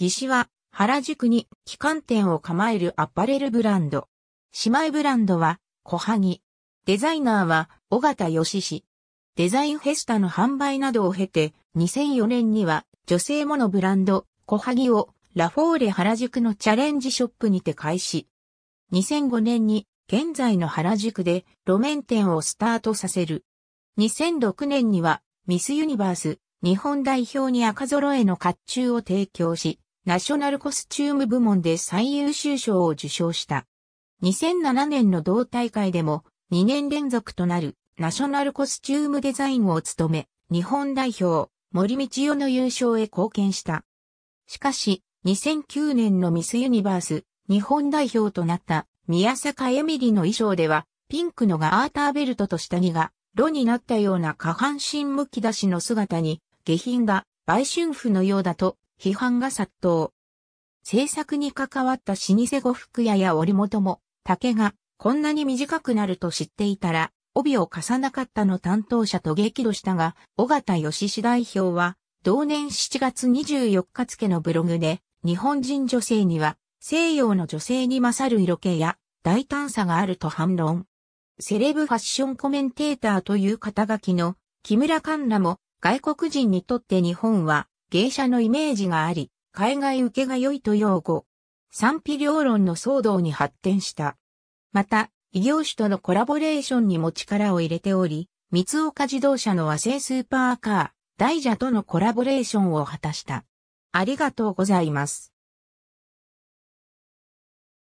義肢は原宿に旗艦店を構えるアパレルブランド。姉妹ブランドは小萩。デザイナーは尾形義氏。デザインフェスタの販売などを経て2004年には女性ものブランド小萩をラフォーレ原宿のチャレンジショップにて開始。2005年に現在の原宿で路面店をスタートさせる。2006年にはミスユニバース日本代表に赤揃えの甲冑を提供し、ナショナルコスチューム部門で最優秀賞を受賞した。2007年の同大会でも2年連続となるナショナルコスチュームデザインを務め、日本代表、森道夫の優勝へ貢献した。しかし、2009年のミスユニバース、日本代表となった宮坂エミリの衣装では、ピンクのガーターベルトと下着が、炉になったような下半身むき出しの姿に、下品が売春婦のようだと批判が殺到。制作に関わった老舗呉服屋や織元も、竹がこんなに短くなると知っていたら、帯を貸さなかったの担当者と激怒したが、尾形義志代表は、同年7月24日付のブログで、日本人女性には、西洋の女性に勝る色気や、大胆さがあると反論。セレブファッションコメンテーターという肩書きの木村環らも外国人にとって日本は芸者のイメージがあり、海外受けが良いと擁護。賛否両論の騒動に発展した。また、異業種とのコラボレーションにも力を入れており、三岡自動車の和製スーパーカー、大蛇とのコラボレーションを果たした。ありがとうございます。